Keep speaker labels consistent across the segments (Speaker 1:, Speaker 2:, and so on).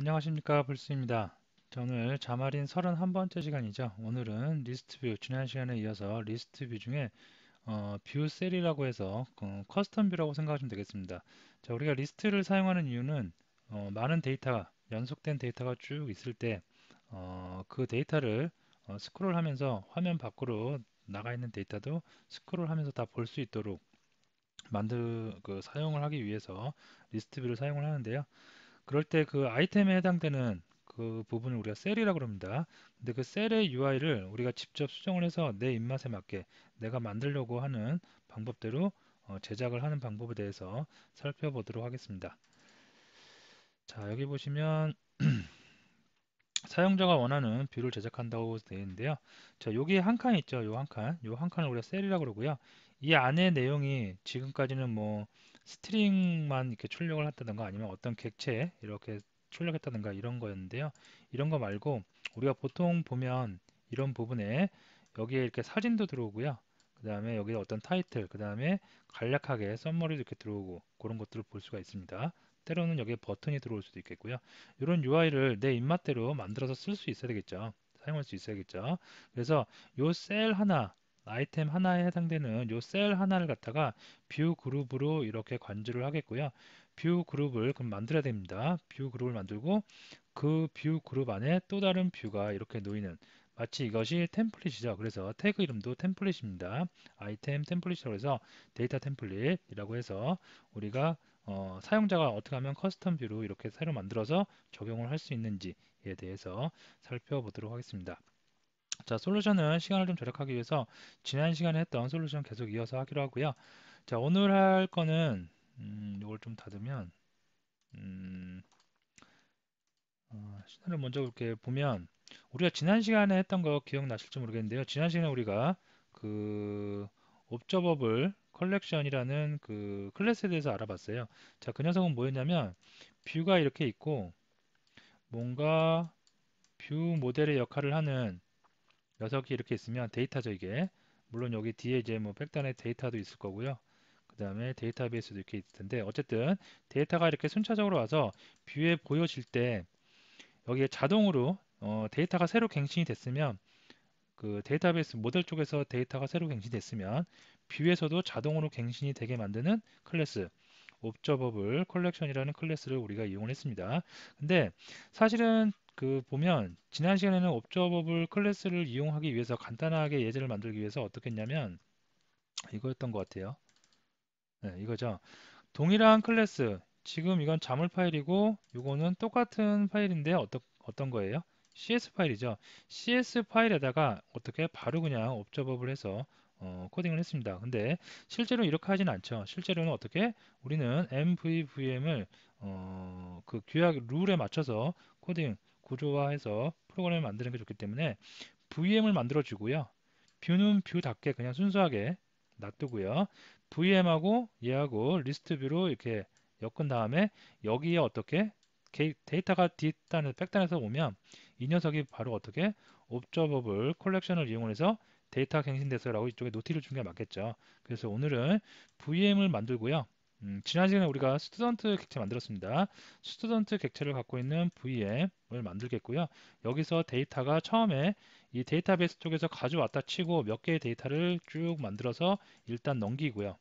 Speaker 1: 안녕하십니까 불스입니다. 오늘 자마린 31번째 시간이죠. 오늘은 리스트뷰 지난 시간에 이어서 리스트뷰 중에 어, 뷰 셀이라고 해서 어, 커스텀 뷰라고 생각하시면 되겠습니다. 자, 우리가 리스트를 사용하는 이유는 어, 많은 데이터가 연속된 데이터가 쭉 있을 때그 어, 데이터를 어, 스크롤하면서 화면 밖으로 나가 있는 데이터도 스크롤하면서 다 볼 수 있도록 만들 그 사용을 하기 위해서 리스트뷰를 사용을 하는데요. 그럴 때 그 아이템에 해당되는 그 부분을 우리가 셀이라고 합니다. 근데 그 셀의 UI를 우리가 직접 수정을 해서 내 입맛에 맞게 내가 만들려고 하는 방법대로 어, 제작을 하는 방법에 대해서 살펴보도록 하겠습니다. 자 여기 보시면 사용자가 원하는 뷰를 제작한다고 되어 있는데요. 자, 여기 한 칸 있죠. 요한 칸. 요한 칸을 우리가 셀이라고 그러고요. 이 안에 내용이 지금까지는 뭐 스트링만 이렇게 출력을 했다든가 아니면 어떤 객체 이렇게 출력했다든가 이런 거였는데요. 이런 거 말고 우리가 보통 보면 이런 부분에 여기에 이렇게 사진도 들어오고요. 그 다음에 여기에 어떤 타이틀, 그 다음에 간략하게 썸머리도 이렇게 들어오고 그런 것들을 볼 수가 있습니다. 때로는 여기에 버튼이 들어올 수도 있겠고요. 이런 UI를 내 입맛대로 만들어서 쓸 수 있어야 되겠죠. 사용할 수 있어야겠죠. 그래서 요셀 하나 아이템 하나에 해당되는 요셀 하나를 갖다가 뷰 그룹으로 이렇게 관주를 하겠고요. 뷰 그룹을 그럼 만들어야 됩니다. 뷰 그룹을 만들고 그 뷰 그룹 안에 또 다른 뷰가 이렇게 놓이는 마치 이것이 템플릿이죠. 그래서 태그 이름도 템플릿입니다. 아이템 템플릿이라고 해서 데이터 템플릿이라고 해서 우리가 어, 사용자가 어떻게 하면 커스텀 뷰로 이렇게 새로 만들어서 적용을 할 수 있는지에 대해서 살펴보도록 하겠습니다. 자, 솔루션은 시간을 좀 절약하기 위해서 지난 시간에 했던 솔루션 계속 이어서 하기로 하고요. 자, 오늘 할 거는 음, 이걸 좀 닫으면 음, 어, 시나을 먼저 이렇게 보면 우리가 지난 시간에 했던 거 기억나실지 모르겠는데요. 지난 시간에 우리가 그 옵저버블 컬렉션이라는 그 클래스에 대해서 알아봤어요. 자, 그 녀석은 뭐였냐면 뷰가 이렇게 있고 뭔가 뷰 모델의 역할을 하는 녀석이 이렇게 있으면 데이터죠 이게 물론 여기 뒤에 이제 뭐 백단의 데이터도 있을 거고요 그 다음에 데이터베이스도 이렇게 있을 텐데 어쨌든 데이터가 이렇게 순차적으로 와서 뷰에 보여질 때 여기에 자동으로 어 데이터가 새로 갱신이 됐으면 그 데이터베이스 모델 쪽에서 데이터가 새로 갱신됐으면 뷰에서도 자동으로 갱신이 되게 만드는 클래스 옵저버블 컬렉션이라는 클래스를 우리가 이용했습니다. 근데 사실은 그 보면 지난 시간에는 옵저버블 클래스를 이용하기 위해서 간단하게 예제를 만들기 위해서 어떻게 했냐면 이거였던 것 같아요. 네, 이거죠. 동일한 클래스 지금 이건 자물 파일이고 이거는 똑같은 파일인데 어떠, 어떤 거예요? CS 파일이죠. CS 파일에다가 어떻게 바로 그냥 옵저버블 해서 어, 코딩을 했습니다. 근데 실제로 이렇게 하진 않죠. 실제로는 어떻게 우리는 MVVM을 어, 그 규약 룰에 맞춰서 코딩 구조화해서 프로그램을 만드는 게 좋기 때문에 VM을 만들어 주고요. 뷰는 뷰답게 그냥 순수하게 놔두고요. VM하고 얘하고 리스트 뷰로 이렇게 엮은 다음에 여기에 어떻게 데이터가 뒷단에서 백단에서 오면 이 녀석이 바로 어떻게 옵저버블 컬렉션을 이용해서 데이터 갱신됐어요라고 이쪽에 노티를 준 게 맞겠죠. 그래서 오늘은 VM을 만들고요. 음, 지난 시간에 우리가 스튜던트 객체 만들었습니다. 스튜던트 객체를 갖고 있는 VM을 만들겠고요. 여기서 데이터가 처음에 이 데이터베이스 쪽에서 가져왔다 치고 몇 개의 데이터를 쭉 만들어서 일단 넘기고요.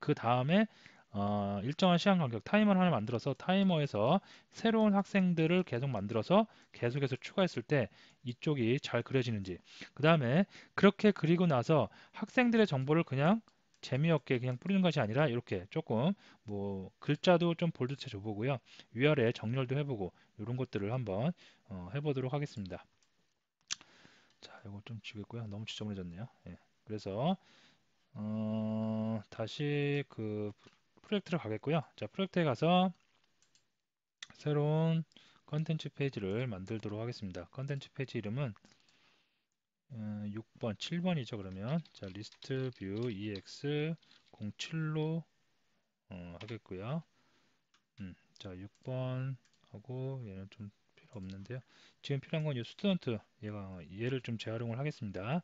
Speaker 1: 그 다음에 어, 일정한 시간 간격 타이머를 하나 만들어서 타이머에서 새로운 학생들을 계속 만들어서 계속해서 추가했을 때 이쪽이 잘 그려지는지 그 다음에 그렇게 그리고 나서 학생들의 정보를 그냥 재미없게 그냥 뿌리는 것이 아니라 이렇게 조금 뭐 글자도 좀 볼드체 줘보고요 위아래 정렬도 해보고 이런 것들을 한번 어, 해보도록 하겠습니다 자 이거 좀지겠고요 너무 지저분해졌네요 예. 그래서 어, 다시 그 프로젝트로 가겠고요. 자, 프로젝트에 가서 새로운 컨텐츠 페이지를 만들도록 하겠습니다. 컨텐츠 페이지 이름은 6번, 어, 7번이죠. 그러면 자, 리스트 뷰 EX 07로 어, 하겠고요. 음, 자, 6번 하고 얘는 좀 필요 없는데요. 지금 필요한 건이 스튜던트 얘가 얘를 좀 재활용을 하겠습니다.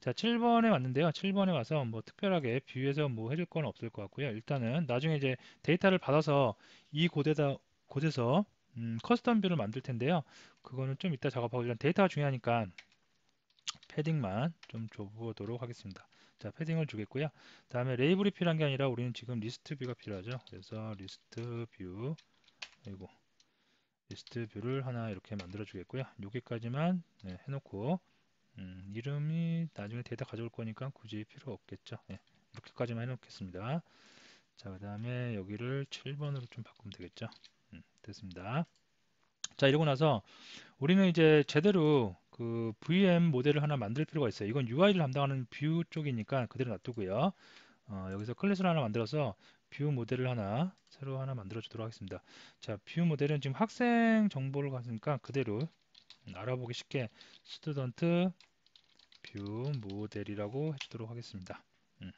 Speaker 1: 자, 7번에 왔는데요. 7번에 와서 뭐 특별하게 뷰에서 뭐 해줄 건 없을 것 같고요. 일단은 나중에 이제 데이터를 받아서 이 곳에다, 곳에서 음, 커스텀 뷰를 만들 텐데요. 그거는 좀 이따 작업하고 일단 데이터가 중요하니까 패딩만 좀 줘보도록 하겠습니다. 자, 패딩을 주겠고요. 다음에 레이블이 필요한 게 아니라 우리는 지금 리스트 뷰가 필요하죠. 그래서 리스트 뷰, 그리고 리스트 뷰를 하나 이렇게 만들어 주겠고요. 여기까지만 네, 해놓고 음, 이름이 나중에 데이터 가져올 거니까 굳이 필요 없겠죠. 네, 이렇게까지만 해놓겠습니다. 자, 그 다음에 여기를 7번으로 좀 바꾸면 되겠죠. 음, 됐습니다. 자, 이러고 나서 우리는 이제 제대로 그 VM 모델을 하나 만들 필요가 있어요. 이건 UI를 담당하는 뷰 쪽이니까 그대로 놔두고요. 어, 여기서 클래스를 하나 만들어서 뷰 모델을 하나 새로 하나 만들어 주도록 하겠습니다. 자, 뷰 모델은 지금 학생 정보를 가지니까 그대로 알아보기 쉽게 스튜던트 뷰 모델이라고 해주도록 하겠습니다. 음.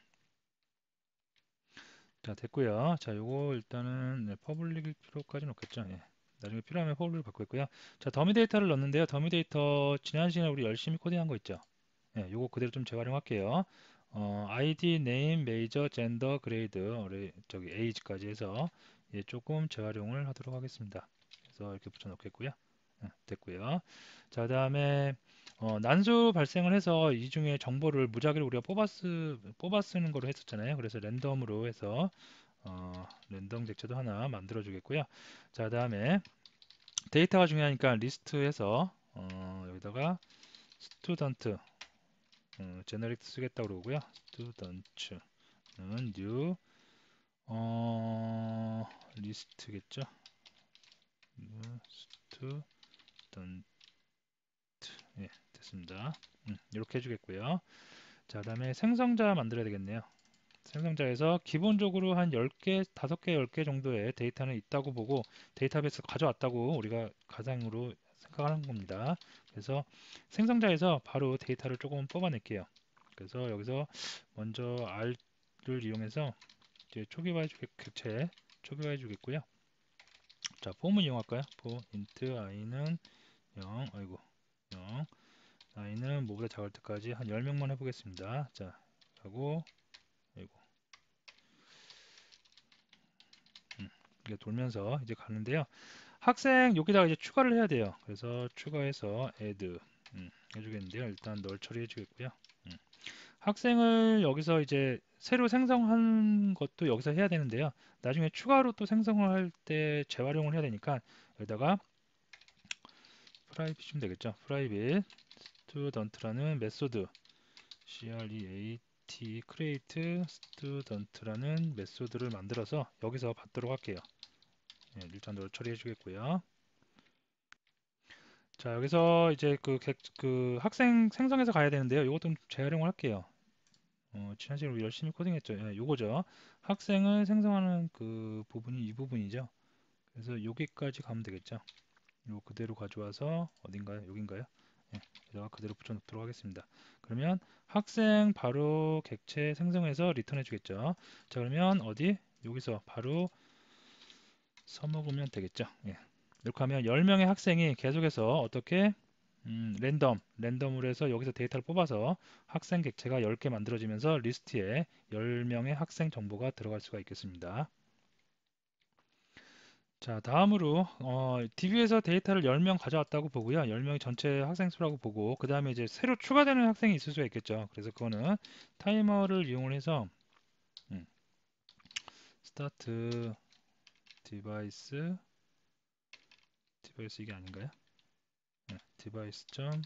Speaker 1: 자 됐고요. 자 요거 일단은 퍼블릭필요까지놓겠죠 네, 예. 나중에 필요하면 퍼블릭을 바꾸겠고요. 자 더미 데이터를 넣는데요. 더미 데이터 지난 시간에 우리 열심히 코딩한 거 있죠. 예, 요거 그대로 좀 재활용할게요. 어, ID, 네임, 메이저, 젠더, 그레이드, 저기 에이지까지 해서 예, 조금 재활용을 하도록 하겠습니다. 그래서 이렇게 붙여놓겠고요. 음, 됐고요. 자, 그다음에 어, 난소 발생을 해서 이 중에 정보를 무작위로 우리가 뽑아 쓰 뽑아 쓰는 거로 했었잖아요. 그래서 랜덤으로 해서 어, 랜덤 객체도 하나 만들어 주겠고요. 자, 그다음에 데이터가 중요하니까 리스트에서 어, 여기다가 스튜던트 어, 제너릭 쓰겠다 그러고요. 스튜던트는 new 어, 리스트겠죠. 스튜 don't 예, 됐습니다. 음, 이렇게 해주겠고요. 자, 다음에 생성자 만들어야 되겠네요. 생성자에서 기본적으로 한 10개, 5개, 10개 정도의 데이터는 있다고 보고 데이터베이스 가져왔다고 우리가 가상으로 생각하는 겁니다. 그래서 생성자에서 바로 데이터를 조금 뽑아낼게요. 그래서 여기서 먼저 R를 이용해서 이제 초기화해 주겠, 초기화해 주겠고요. 자, 폼을 이용할까요? 폼, int i는 0 아이고 0 라인을 뭐보다 작을 때까지 한 10명만 해보겠습니다 자 하고 아이고 음, 이게 돌면서 이제 가는데요 학생 여기다가 이제 추가를 해야 돼요 그래서 추가해서 add 음, 해주겠는데요 일단 널 처리해 주겠고요 음. 학생을 여기서 이제 새로 생성한 것도 여기서 해야 되는데요 나중에 추가로 또 생성을 할 때 재활용을 해야 되니까 여기다가 프라이빗 이면 되겠죠. 프라이빗 s e t u d 라는 메소드 create create s t u d 라는 메소드를 만들어서 여기서 받도록 할게요. 예, 일단 널 처리해 주겠고요. 자 여기서 이제 그, 그 학생 생성해서 가야 되는데요. 이것 좀 재활용을 할게요. 어, 지난 시간에 우리 열심히 코딩했죠. 예, 요거죠. 학생을 생성하는 그 부분이 이 부분이죠. 그래서 여기까지 가면 되겠죠. 이 그대로 가져와서 어딘가요? 여긴가요? 예, 여기다가 그대로 붙여놓도록 하겠습니다. 그러면 학생 바로 객체 생성해서 리턴해 주겠죠. 자 그러면 어디? 여기서 바로 써먹으면 되겠죠. 예. 이렇게 하면 10명의 학생이 계속해서 어떻게 음, 랜덤, 랜덤으로 해서 여기서 데이터를 뽑아서 학생 객체가 10개 만들어지면서 리스트에 10명의 학생 정보가 들어갈 수가 있겠습니다. 자, 다음으로 어, DB에서 데이터를 10명 가져왔다고 보고요. 10명이 전체 학생 수라고 보고 그 다음에 이제 새로 추가되는 학생이 있을 수 있겠죠. 그래서 그거는 타이머를 이용을 해서 음, 스타트 디바이스 디바이스 이게 아닌가요? 네, 디바이스 점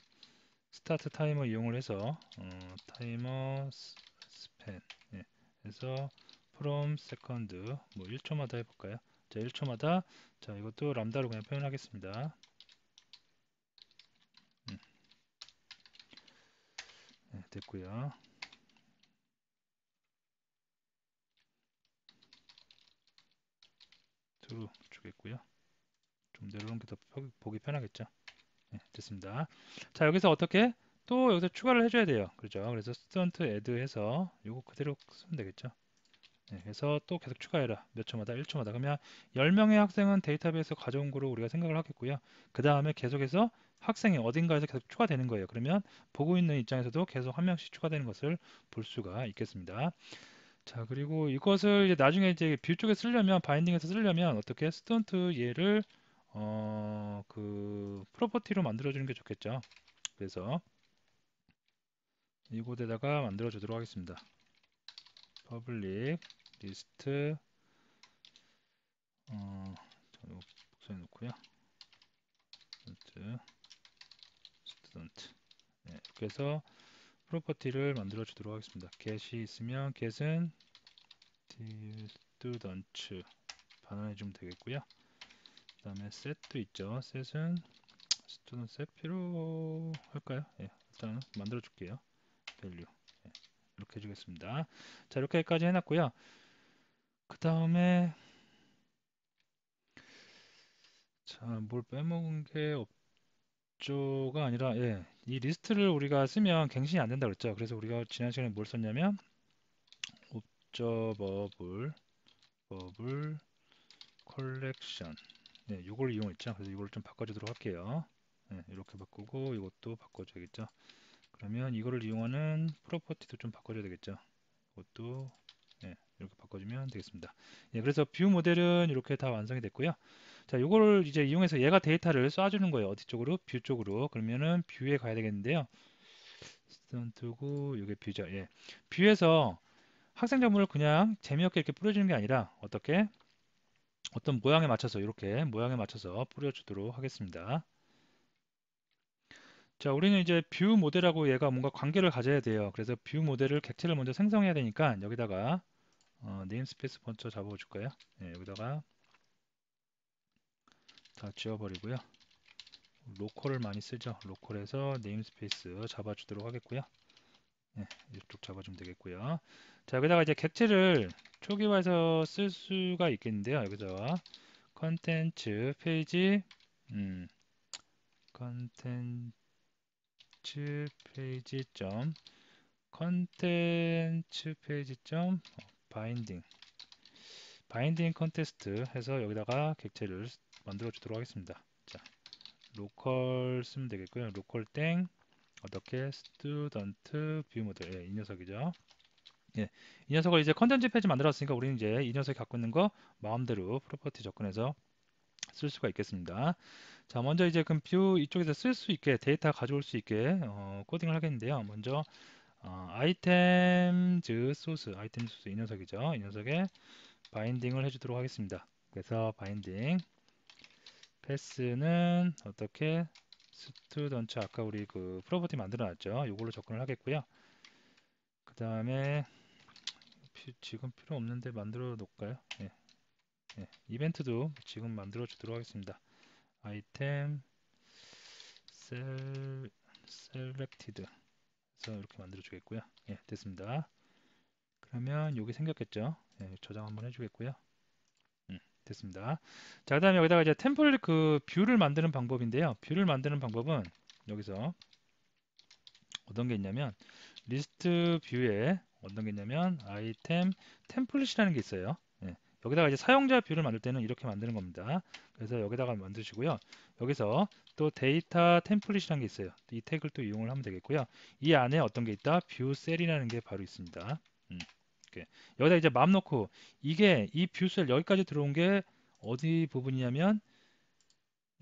Speaker 1: 스타트 타이머 이용을 해서 어, 타이머 스팬 예, 해서 from second 뭐 1초마다 해볼까요? 자, 1초마다 자, 이것도 람다로 그냥 표현하겠습니다. 음. 네, 됐고요. 트루 주겠고요. 좀 내려오는 게더 보기 편하겠죠. 네, 됐습니다. 자, 여기서 어떻게 또 여기서 추가를 해줘야 돼요. 그렇죠. 그래서 스턴트 애드해서 이거 그대로 쓰면 되겠죠. 네, 그래서 또 계속 추가해라. 몇 초마다, 1초마다. 그러면 10명의 학생은 데이터베이스 가져온 거로 우리가 생각을 하겠고요. 그 다음에 계속해서 학생이 어딘가에서 계속 추가되는 거예요. 그러면 보고 있는 입장에서도 계속 한 명씩 추가되는 것을 볼 수가 있겠습니다. 자, 그리고 이것을 이제 나중에 이제 뷰 쪽에 쓰려면, 바인딩에서 쓰려면 어떻게 스턴트 얘를 어, 그 프로퍼티로 만들어주는 게 좋겠죠. 그래서 이곳에다가 만들어주도록 하겠습니다. 퍼블릭 리스트 어, 복사해 놓고요. 스튜던트 스튜던 네, 이렇게 해서 프로퍼티를 만들어 주도록 하겠습니다. get이 있으면 get은 student 반환해 주면 되겠고요. 그 다음에 set도 있죠. set은 student set 필요할까요? 예, 일단은 만들어 줄게요. value 이렇게 해주겠습니다. 자 이렇게까지 해놨고요. 그 다음에 자 뭘 빼먹은 게 없죠가 아니라 예, 이 리스트를 우리가 쓰면 갱신이 안 된다 그랬죠. 그래서 우리가 지난 시간에 뭘 썼냐면 옵저 버블 버블 컬렉션 네, 이걸 이용했죠. 그래서 이걸 좀 바꿔주도록 할게요. 네, 이렇게 바꾸고 이것도 바꿔줘야겠죠. 그러면 이거를 이용하는 프로퍼티도 좀 바꿔줘야 되겠죠. 이것도 네, 예, 이렇게 바꿔주면 되겠습니다. 예, 그래서 뷰 모델은 이렇게 다 완성이 됐고요. 자, 이걸 이제 이용해서 얘가 데이터를 쏴주는 거예요. 어디 쪽으로? 뷰 쪽으로. 그러면은 뷰에 가야 되겠는데요. 시선 두고 이게 뷰죠. 예. 뷰에서 학생 정보를 그냥 재미없게 이렇게 뿌려주는 게 아니라 어떻게 어떤 모양에 맞춰서 이렇게 모양에 맞춰서 뿌려주도록 하겠습니다. 자, 우리는 이제 뷰 모델하고 얘가 뭔가 관계를 가져야 돼요. 그래서 뷰 모델을 객체를 먼저 생성해야 되니까 여기다가 어, 네임스페이스 먼저 잡아줄까요? 네, 여기다가 다 지워버리고요. 로컬을 많이 쓰죠. 로컬에서 네임스페이스 잡아주도록 하겠고요. 네, 이쪽 잡아주면 되겠고요. 자, 여기다가 이제 객체를 초기화해서 쓸 수가 있겠는데요. 여기서 컨텐츠 페이지 음, 컨텐츠 컨텐츠 페이지 점 컨텐츠 페이지 점 바인딩 바인딩 컨테스트 해서 여기다가 객체를 만들어 주도록 하겠습니다. 자, 로컬 쓰면 되겠고요. 로컬 땡 어떻게 스튜던트 뷰 모델 예, 이 녀석이죠. 예, 이 녀석을 이제 컨텐츠 페이지 만들었으니까 우리는 이제 이 녀석이 갖고 있는 거 마음대로 프로퍼티 접근해서 쓸 수가 있겠습니다. 자, 먼저 이제 그럼 뷰 이쪽에서 쓸 수 있게 데이터 가져올 수 있게 어, 코딩을 하겠는데요. 먼저 어, 아이템즈 소스, 아이템 소스 이 녀석이죠. 이 녀석에 바인딩을 해주도록 하겠습니다. 그래서 바인딩 패스는 어떻게 스트던츠 아까 우리 그 프로버티 만들어놨죠. 이걸로 접근을 하겠고요. 그 다음에 지금 필요 없는데 만들어 놓을까요? 네. 예, 이벤트도 지금 만들어 주도록 하겠습니다. 아이템 셀렉티드 그래서 이렇게 만들어 주겠고요. 예, 됐습니다. 그러면 여기 생겼겠죠? 예, 저장 한번 해주겠고요. 음, 됐습니다. 자, 그다음에 여기다가 이제 템플 릿그 뷰를 만드는 방법인데요. 뷰를 만드는 방법은 여기서 어떤 게 있냐면 리스트 뷰에 어떤 게 있냐면 아이템 템플릿이라는 게 있어요. 여기다가 이제 사용자 뷰를 만들 때는 이렇게 만드는 겁니다. 그래서 여기다가 만드시고요. 여기서 또 데이터 템플릿이라는 게 있어요. 이 태그를 또 이용을 하면 되겠고요. 이 안에 어떤 게 있다? 뷰 셀이라는 게 바로 있습니다. 음, 여기다 이제 맘 놓고 이게 이뷰셀 여기까지 들어온 게 어디 부분이냐면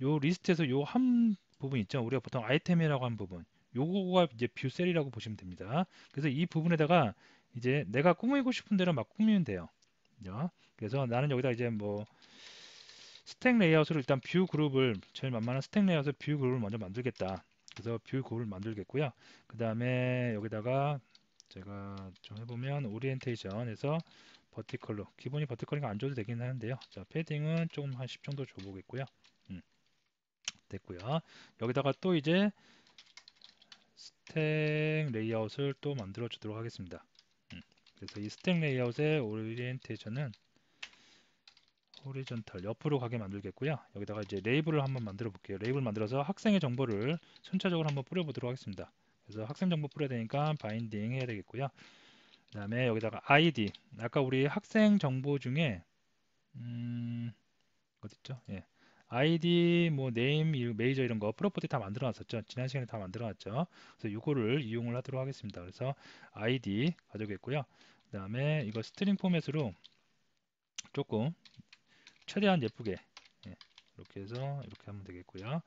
Speaker 1: 요 리스트에서 요 한 부분 있죠. 우리가 보통 아이템이라고 한 부분. 요거가 이제 뷰 셀이라고 보시면 됩니다. 그래서 이 부분에다가 이제 내가 꾸미고 싶은 대로 막 꾸미면 돼요. 그래서 나는 여기다 이제 뭐 스택 레이아웃으로 일단 뷰 그룹을 제일 만만한 스택 레이아웃에 뷰 그룹을 먼저 만들겠다. 그래서 뷰 그룹을 만들겠고요. 그 다음에 여기다가 제가 좀 해보면 오리엔테이션에서 버티컬로 기본이 버티컬인 거안 줘도 되긴 하는데요. 자 패딩은 조금 한 10 정도 줘보겠고요. 음, 됐고요. 여기다가 또 이제 스택 레이아웃을 또 만들어 주도록 하겠습니다. 음, 그래서 이 스택 레이아웃의 오리엔테이션은 호리전털 옆으로 가게 만들겠고요. 여기다가 이제 레이블을 한번 만들어 볼게요. 레이블 만들어서 학생의 정보를 순차적으로 한번 뿌려보도록 하겠습니다. 그래서 학생 정보 뿌려야 되니까 바인딩 해야 되겠고요. 그 다음에 여기다가 아이디 아까 우리 학생 정보 중에 음, 어딨죠? 예. 아이디, 뭐 네임, 메이저 이런 거 프로퍼티 다 만들어 놨었죠. 지난 시간에 다 만들어 놨죠. 그래서 이거를 이용을 하도록 하겠습니다. 그래서 아이디 가져오겠고요. 그 다음에 이거 스트링 포맷으로 조금 최대한 예쁘게 예, 이렇게 해서 이렇게 하면 되겠고요.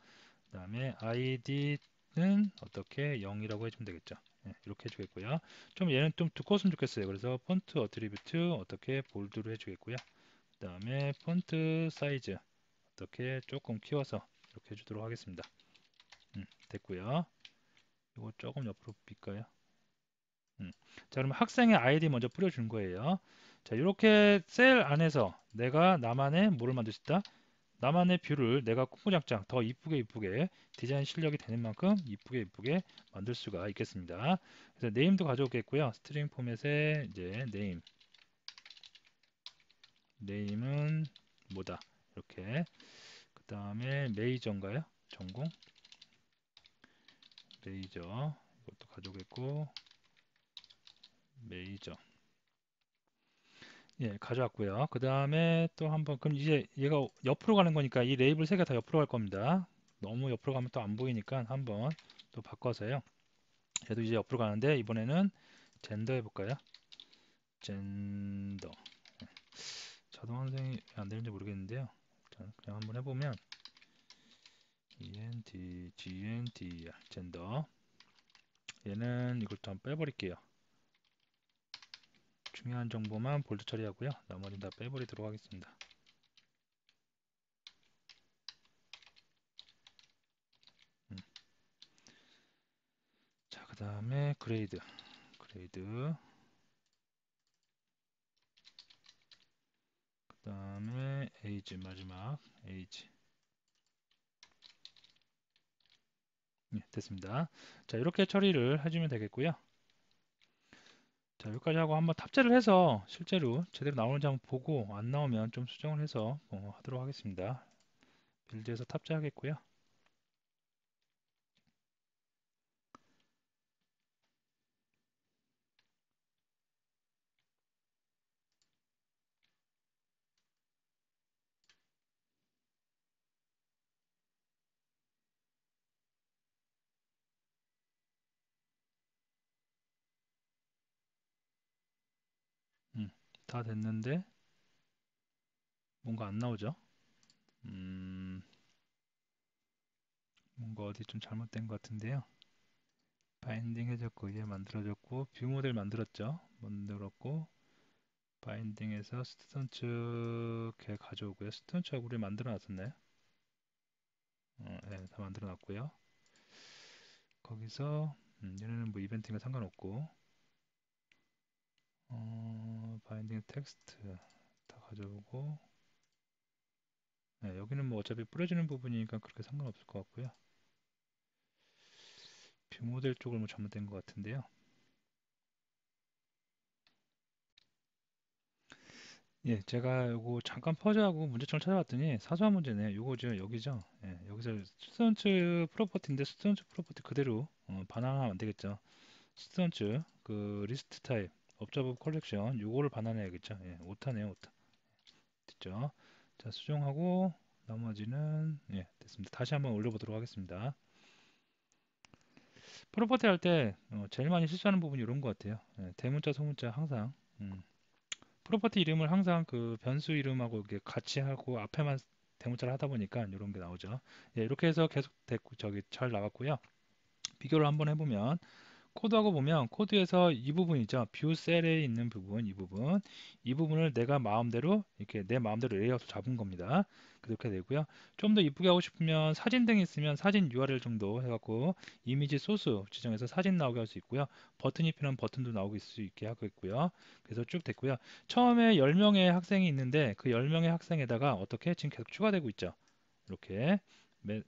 Speaker 1: 그 다음에 id는 어떻게 0이라고 해주면 되겠죠. 예, 이렇게 해주겠고요. 좀 얘는 좀 두꺼웠으면 좋겠어요. 그래서 폰트 어트리뷰트 어떻게 볼드로 해주겠고요. 그 다음에 폰트 사이즈 어떻게 조금 키워서 이렇게 해주도록 하겠습니다. 음, 됐고요. 이거 조금 옆으로 빌까요? 음. 자 그럼 학생의 아이디 먼저 뿌려준 거예요. 자 이렇게 셀 안에서 내가 나만의 뭐를 만들 수 있다? 나만의 뷰를 내가 꾸꾸장장더 이쁘게 이쁘게 디자인 실력이 되는 만큼 이쁘게 이쁘게 만들 수가 있겠습니다. 그래서 네임도 가져오겠고요. 스트링 포맷에 이제 네임 네임은 뭐다 이렇게 그 다음에 메이저인가요? 전공 메이저 이것도 가져오겠고 메이저 예 가져왔고요 그 다음에 또 한번 그럼 이제 얘가 옆으로 가는 거니까 이 레이블 세 개 다 옆으로 갈 겁니다 너무 옆으로 가면 또 안 보이니까 한번 또 바꿔서요 얘도 이제 옆으로 가는데 이번에는 젠더 해볼까요 젠더 예. 자동 환생이 안 되는지 모르겠는데요 그냥 한번 해보면 ENT, GNTR 젠더 얘는 이걸 또 한번 빼버릴게요 중요한 정보만 볼드 처리하고요. 나머지는 다 빼버리도록 하겠습니다. 음. 그 다음에 그레이드. 그레이드. 그 다음에 에이지 마지막 에이지 네, 됐습니다. 자 이렇게 처리를 해주면 되겠고요. 자 여기까지 하고 한번 탑재를 해서 실제로 제대로 나오는지 한번 보고 안 나오면 좀 수정을 해서 뭐 하도록 하겠습니다 빌드에서 탑재하겠고요 다 됐는데 뭔가 안 나오죠? 음, 뭔가 어디 좀 잘못된 것 같은데요. 바인딩 해줬고 얘 만들어졌고 뷰 모델 만들었죠. 만들었고 바인딩에서 스톤츠 걔 가져오고요. 스톤츠하고 우리 만들어 놨었나요? 어, 네, 다 만들어 놨고요. 거기서 음, 얘네는 뭐 이벤트가 상관없고 어... 바인딩 텍스트 다 가져오고 네, 여기는 뭐 어차피 뿌려지는 부분이니까 그렇게 상관없을 것 같고요. 뷰 모델 쪽을 뭐 잘못된 것 같은데요. 예, 제가 요거 잠깐 퍼즈하고 문제점을 찾아봤더니 사소한 문제네요. 요거 죠 여기죠. 예, 여기서 스턴츠 프로퍼티인데 스턴츠 프로퍼티 그대로 어, 반환하면 안 되겠죠. 스턴츠 그 리스트 타입 업자부 컬렉션 요거를 반환해야겠죠 예, 5타네요 5타 됐죠 자 수정하고 나머지는 예 됐습니다 다시 한번 올려보도록 하겠습니다 프로퍼티 할때 어, 제일 많이 실수하는 부분이 이런 것 같아요 예, 대문자 소문자 항상 음. 프로퍼티 이름을 항상 그 변수 이름하고 이렇게 같이 하고 앞에만 대문자를 하다 보니까 이런 게 나오죠 예, 이렇게 해서 계속 됐고 저기 잘 나왔고요 비교를 한번 해보면 코드하고 보면 코드에서 이 부분이죠. 뷰 셀에 있는 부분, 이 부분. 이 부분을 내가 마음대로 이렇게 내 마음대로 레이아웃 잡은 겁니다. 그렇게 되고요. 좀 더 이쁘게 하고 싶으면 사진 등이 있으면 사진 URL 정도 해갖고 이미지 소스 지정해서 사진 나오게 할 수 있고요. 버튼이 필요한 버튼도 나오고 있을 수 있게 하고 있고요. 그래서 쭉 됐고요. 처음에 10명의 학생이 있는데 그 10명의 학생에다가 어떻게 지금 계속 추가되고 있죠. 이렇게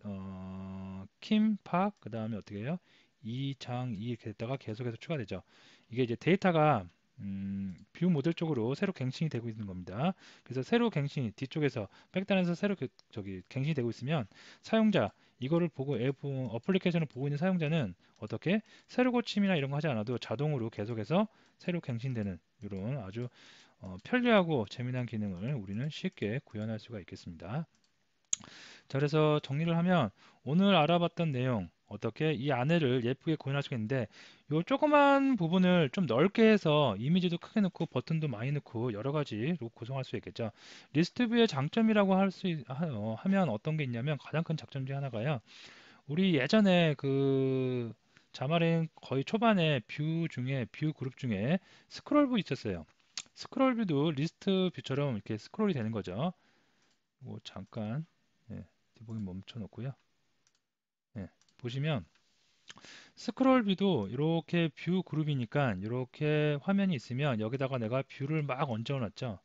Speaker 1: 어, 킴, 팍, 그 다음에 어떻게 해요? 2장 2 이렇게 됐다가 계속해서 추가되죠. 이게 이제 데이터가 음, 뷰 모델 쪽으로 새로 갱신이 되고 있는 겁니다. 그래서 새로 갱신이 뒤쪽에서 백단에서 새로 그, 저기 갱신이 되고 있으면 사용자 이거를 보고 앱 어플리케이션을 보고 있는 사용자는 어떻게 새로 고침이나 이런 거 하지 않아도 자동으로 계속해서 새로 갱신되는 이런 아주 어, 편리하고 재미난 기능을 우리는 쉽게 구현할 수가 있겠습니다. 자, 그래서 정리를 하면 오늘 알아봤던 내용 어떻게 이 안을 예쁘게 구현할 수가 있는데 이 조그만 부분을 좀 넓게 해서 이미지도 크게 넣고 버튼도 많이 넣고 여러 가지로 구성할 수 있겠죠. 리스트 뷰의 장점이라고 할수 어, 하면 어떤 게 있냐면 가장 큰 장점 중 하나가요. 우리 예전에 그 자마랭 거의 초반에 뷰 중에 뷰 그룹 중에 스크롤뷰 있었어요. 스크롤뷰도 리스트 뷰처럼 이렇게 스크롤이 되는 거죠. 뭐 잠깐 예, 디보기 멈춰 놓고요. 예. 보시면 스크롤뷰도 이렇게 뷰 그룹이니까 이렇게 화면이 있으면 여기다가 내가 뷰를 막 얹어놨죠.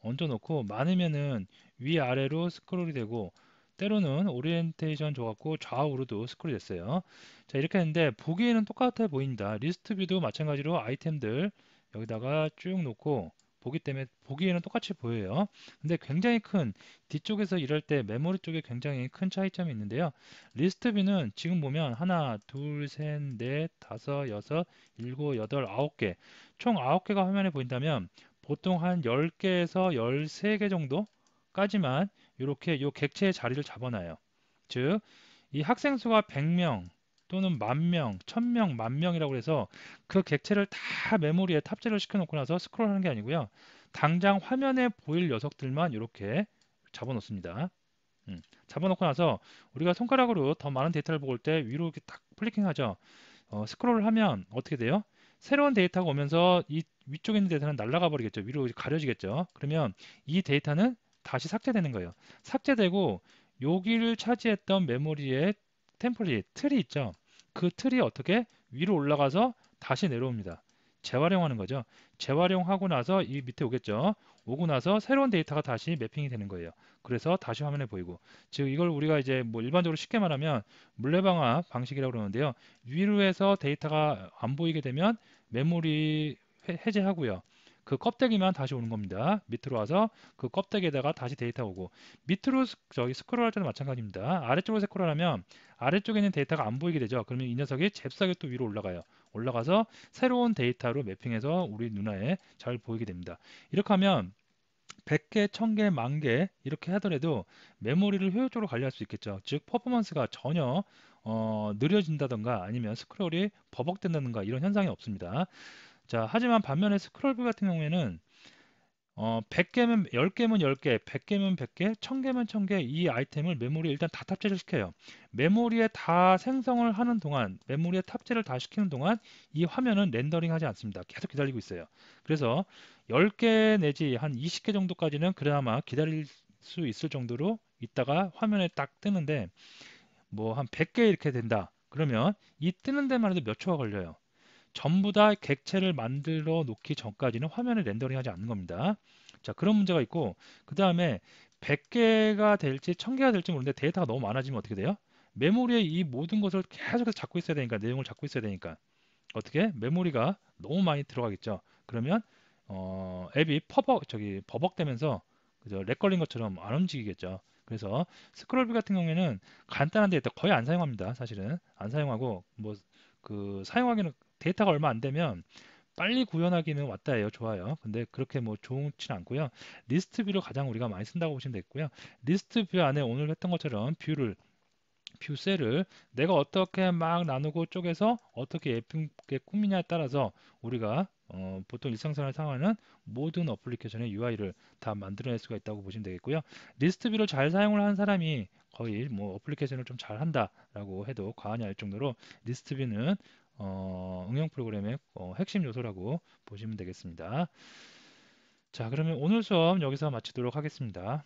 Speaker 1: 얹어놓고 많으면은 위아래로 스크롤이 되고 때로는 오리엔테이션 좋았고 좌우로도 스크롤이 됐어요. 자 이렇게 했는데 보기에는 똑같아 보인다. 리스트 뷰도 마찬가지로 아이템들 여기다가 쭉 놓고 보기 때문에 보기에는 똑같이 보여요. 근데 굉장히 큰 뒤쪽에서 이럴 때 메모리 쪽에 굉장히 큰 차이점이 있는데요. 리스트 뷰는 지금 보면 하나, 둘, 셋, 넷, 다섯, 여섯, 일곱, 여덟, 아홉 개. 총 아홉 개가 화면에 보인다면 보통 한 10개에서 13개 정도까지만 이렇게 요 객체의 자리를 잡아놔요. 즉, 이 학생 수가 100명, 또는 만 명, 천 명, 만 명이라고 해서 그 객체를 다 메모리에 탑재를 시켜놓고 나서 스크롤하는 게 아니고요. 당장 화면에 보일 녀석들만 이렇게 잡아놓습니다. 음, 잡아놓고 나서 우리가 손가락으로 더 많은 데이터를 볼 때 위로 이렇게 딱 플리킹하죠. 어, 스크롤을 하면 어떻게 돼요? 새로운 데이터가 오면서 이 위쪽에 있는 데이터는 날아가 버리겠죠. 위로 가려지겠죠. 그러면 이 데이터는 다시 삭제되는 거예요. 삭제되고 여기를 차지했던 메모리에 템플릿 틀이 있죠. 그 틀이 어떻게 위로 올라가서 다시 내려옵니다. 재활용하는 거죠. 재활용하고 나서 이 밑에 오겠죠. 오고 나서 새로운 데이터가 다시 매핑이 되는 거예요. 그래서 다시 화면에 보이고. 즉 이걸 우리가 이제 뭐 일반적으로 쉽게 말하면 물레방아 방식이라고 그러는데요. 위로에서 데이터가 안 보이게 되면 메모리 해제하고요. 그 껍데기만 다시 오는 겁니다. 밑으로 와서 그 껍데기에다가 다시 데이터 오고 밑으로 저기 스크롤할 때도 마찬가지입니다. 아래쪽으로 스크롤하면 아래쪽에 있는 데이터가 안 보이게 되죠. 그러면 이 녀석이 잽싸게 또 위로 올라가요. 올라가서 새로운 데이터로 매핑해서 우리 눈에 잘 보이게 됩니다. 이렇게 하면 100개, 1000개, 만개 이렇게 하더라도 메모리를 효율적으로 관리할 수 있겠죠. 즉 퍼포먼스가 전혀 어, 느려진다던가 아니면 스크롤이 버벅된다던가 이런 현상이 없습니다. 자, 하지만 반면에 스크롤뷰 같은 경우에는 어, 100개면 10개면 10개, 100개면 100개, 1000개면 1000개 이 아이템을 메모리에 일단 다 탑재를 시켜요. 메모리에 다 생성을 하는 동안, 메모리에 탑재를 다 시키는 동안 이 화면은 렌더링 하지 않습니다. 계속 기다리고 있어요. 그래서 10개 내지 한 20개 정도까지는 그나마 기다릴 수 있을 정도로 있다가 화면에 딱 뜨는데 뭐 한 100개 이렇게 된다. 그러면 이 뜨는 데만 해도 몇 초가 걸려요. 전부 다 객체를 만들어 놓기 전까지는 화면을 렌더링하지 않는 겁니다. 자 그런 문제가 있고 그 다음에 100개가 될지 1000개가 될지 모르는데 데이터가 너무 많아지면 어떻게 돼요? 메모리에 이 모든 것을 계속해서 잡고 있어야 되니까 내용을 잡고 있어야 되니까 어떻게 메모리가 너무 많이 들어가겠죠 그러면 어, 앱이 퍼벅 저기 버벅대면서 그죠 렉걸린 것처럼 안 움직이겠죠 그래서 스크롤뷰 같은 경우에는 간단한 데이터 거의 안 사용합니다 사실은 안 사용하고 뭐 그 사용하기는 데이터가 얼마 안 되면 빨리 구현하기는 왔다예요 좋아요 근데 그렇게 뭐 좋진 않고요 리스트 뷰를 가장 우리가 많이 쓴다고 보시면 되고요 리스트 뷰 안에 오늘 했던 것처럼 뷰를 뷰셀을 내가 어떻게 막 나누고 쪼개서 어떻게 예쁘게 꾸미냐에 따라서 우리가 어, 보통 일상생활 상황에는 모든 어플리케이션의 UI를 다 만들어낼 수가 있다고 보시면 되겠고요. 리스트 뷰를 잘 사용을 한 사람이 거의 뭐 어플리케이션을 좀 잘한다라고 해도 과언이 아닐 정도로 리스트 뷰는 어, 응용 프로그램의 어, 핵심 요소라고 보시면 되겠습니다. 자, 그러면 오늘 수업 여기서 마치도록 하겠습니다.